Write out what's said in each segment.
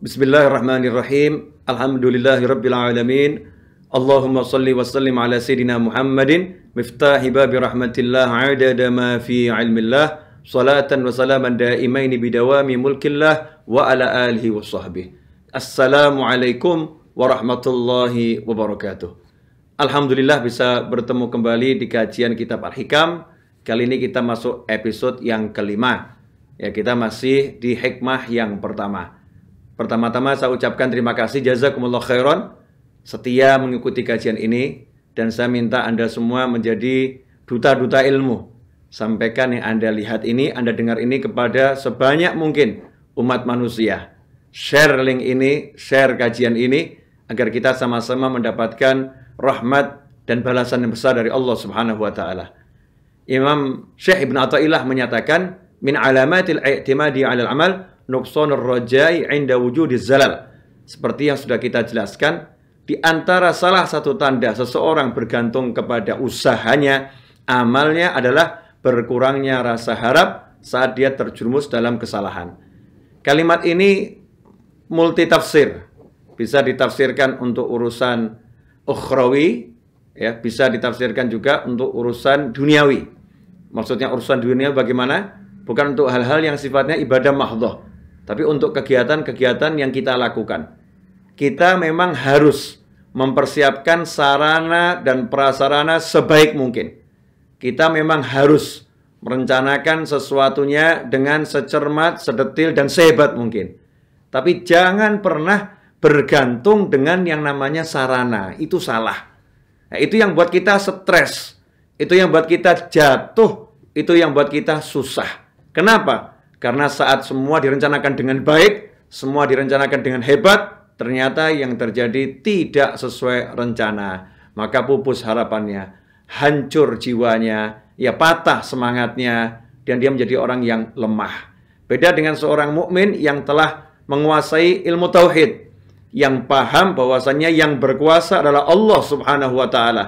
Bismillahirrahmanirrahim. alamin. Allahumma shalli wa sallim ala sayidina Muhammadin miftahi babi rahmatillah adada ma fi ilmillah salatan wa salaman daimaini bidawami mulkillah wa ala alihi wa sahbihi. alaikum warahmatullahi wabarakatuh. Alhamdulillah bisa bertemu kembali di kajian kitab Al-Hikam. Kali ini kita masuk episode yang kelima. Ya, kita masih di hikmah yang pertama. Pertama-tama saya ucapkan terima kasih jazakumullah khairan setia mengikuti kajian ini dan saya minta Anda semua menjadi duta-duta ilmu. Sampaikan yang Anda lihat ini, Anda dengar ini kepada sebanyak mungkin umat manusia. Share link ini, share kajian ini agar kita sama-sama mendapatkan rahmat dan balasan yang besar dari Allah Subhanahu wa taala. Imam Syekh Ibn Athaillah menyatakan min alamatil i'timadi 'alal amal nuksanur rojai inda wujud zalal. Seperti yang sudah kita jelaskan, di antara salah satu tanda seseorang bergantung kepada usahanya, amalnya adalah berkurangnya rasa harap saat dia terjerumus dalam kesalahan. Kalimat ini multitafsir. Bisa ditafsirkan untuk urusan ukhrawi, ya, bisa ditafsirkan juga untuk urusan duniawi. Maksudnya urusan duniawi bagaimana? Bukan untuk hal-hal yang sifatnya ibadah mahdoh. Tapi untuk kegiatan-kegiatan yang kita lakukan, kita memang harus mempersiapkan sarana dan prasarana sebaik mungkin. Kita memang harus merencanakan sesuatunya dengan secermat, sedetil, dan sehebat mungkin. Tapi jangan pernah bergantung dengan yang namanya sarana. Itu salah. Nah, itu yang buat kita stres. Itu yang buat kita jatuh. Itu yang buat kita susah. Kenapa? Karena saat semua direncanakan dengan baik, semua direncanakan dengan hebat, ternyata yang terjadi tidak sesuai rencana. Maka pupus harapannya, hancur jiwanya, ya patah semangatnya, dan dia menjadi orang yang lemah. Beda dengan seorang mukmin yang telah menguasai ilmu tauhid, yang paham bahwasannya yang berkuasa adalah Allah Subhanahu wa taala.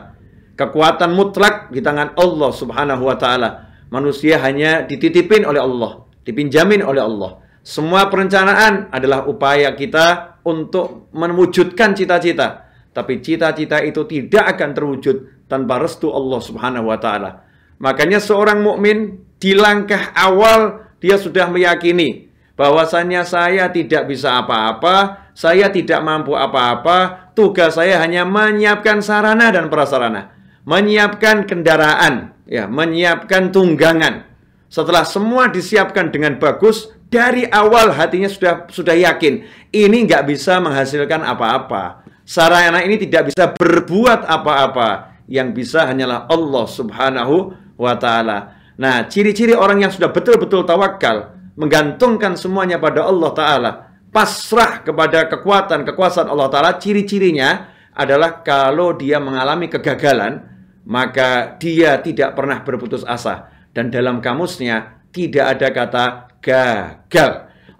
Kekuatan mutlak di tangan Allah Subhanahu wa taala. Manusia hanya dititipin oleh Allah dipinjamin oleh Allah. Semua perencanaan adalah upaya kita untuk mewujudkan cita-cita. Tapi cita-cita itu tidak akan terwujud tanpa restu Allah Subhanahu wa taala. Makanya seorang mukmin di langkah awal dia sudah meyakini bahwasanya saya tidak bisa apa-apa, saya tidak mampu apa-apa, tugas saya hanya menyiapkan sarana dan prasarana, menyiapkan kendaraan, ya, menyiapkan tunggangan setelah semua disiapkan dengan bagus, dari awal hatinya sudah sudah yakin ini nggak bisa menghasilkan apa-apa. Sarana ini tidak bisa berbuat apa-apa. Yang bisa hanyalah Allah Subhanahu wa taala. Nah, ciri-ciri orang yang sudah betul-betul tawakal, menggantungkan semuanya pada Allah taala, pasrah kepada kekuatan kekuasaan Allah taala, ciri-cirinya adalah kalau dia mengalami kegagalan, maka dia tidak pernah berputus asa. Dan dalam kamusnya tidak ada kata gagal.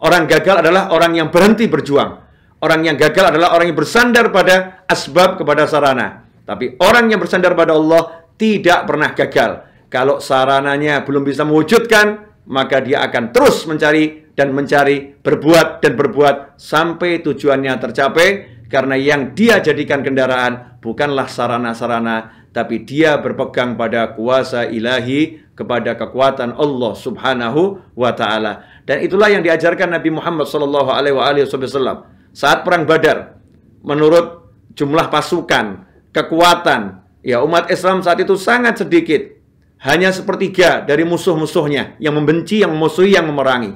Orang gagal adalah orang yang berhenti berjuang. Orang yang gagal adalah orang yang bersandar pada asbab kepada sarana. Tapi orang yang bersandar pada Allah tidak pernah gagal. Kalau sarananya belum bisa mewujudkan, maka dia akan terus mencari dan mencari, berbuat dan berbuat sampai tujuannya tercapai. Karena yang dia jadikan kendaraan bukanlah sarana-sarana, tapi dia berpegang pada kuasa ilahi kepada kekuatan Allah Subhanahu wa taala. Dan itulah yang diajarkan Nabi Muhammad SAW saat perang Badar. Menurut jumlah pasukan, kekuatan, ya umat Islam saat itu sangat sedikit. Hanya sepertiga dari musuh-musuhnya yang membenci, yang memusuhi, yang memerangi.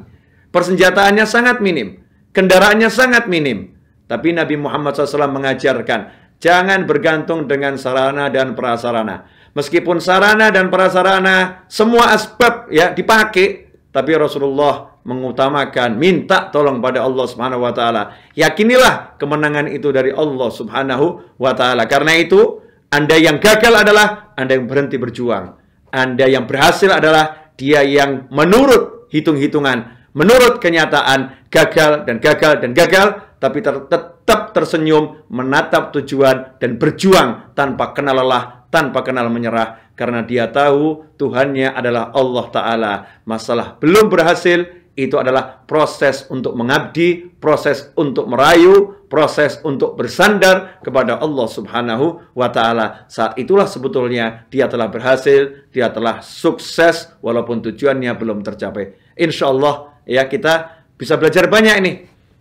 Persenjataannya sangat minim, kendaraannya sangat minim. Tapi Nabi Muhammad SAW mengajarkan Jangan bergantung dengan sarana dan prasarana. Meskipun sarana dan prasarana semua aspek ya dipakai, tapi Rasulullah mengutamakan minta tolong pada Allah Subhanahu wa taala. Yakinilah kemenangan itu dari Allah Subhanahu wa taala. Karena itu, Anda yang gagal adalah Anda yang berhenti berjuang. Anda yang berhasil adalah dia yang menurut hitung-hitungan, menurut kenyataan gagal dan gagal dan gagal tapi ter tetap tersenyum, menatap tujuan, dan berjuang tanpa kenal lelah, tanpa kenal menyerah. Karena dia tahu Tuhannya adalah Allah Ta'ala. Masalah belum berhasil, itu adalah proses untuk mengabdi, proses untuk merayu, proses untuk bersandar kepada Allah Subhanahu wa taala. Saat itulah sebetulnya dia telah berhasil, dia telah sukses walaupun tujuannya belum tercapai. Insya Allah ya kita bisa belajar banyak ini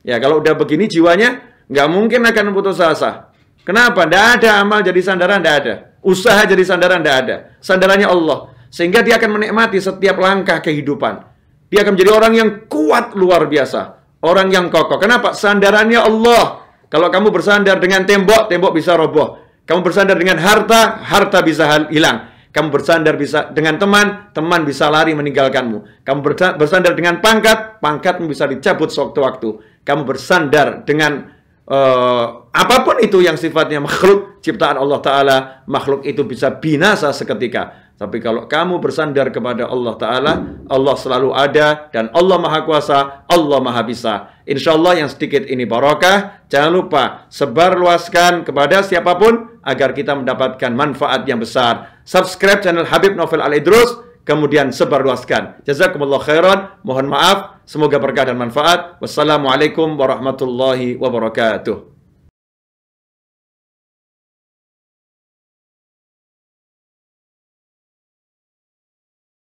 Ya kalau udah begini jiwanya nggak mungkin akan putus asa. Kenapa? Tidak ada amal jadi sandaran, tidak ada. Usaha jadi sandaran, tidak ada. Sandarannya Allah. Sehingga dia akan menikmati setiap langkah kehidupan. Dia akan menjadi orang yang kuat luar biasa. Orang yang kokoh. Kenapa? Sandarannya Allah. Kalau kamu bersandar dengan tembok, tembok bisa roboh. Kamu bersandar dengan harta, harta bisa hilang. Kamu bersandar bisa dengan teman, teman bisa lari meninggalkanmu. Kamu bersandar dengan pangkat, pangkatmu bisa dicabut sewaktu-waktu. Kamu bersandar dengan uh, apapun itu yang sifatnya makhluk ciptaan Allah Ta'ala, makhluk itu bisa binasa seketika. Tapi kalau kamu bersandar kepada Allah Ta'ala, Allah selalu ada dan Allah Maha Kuasa, Allah Maha Bisa. Insya Allah yang sedikit ini barokah. Jangan lupa sebarluaskan kepada siapapun agar kita mendapatkan manfaat yang besar subscribe channel Habib Novel Al-Idrus, kemudian sebarluaskan. Jazakumullah khairan, mohon maaf, semoga berkah dan manfaat. Wassalamualaikum warahmatullahi wabarakatuh.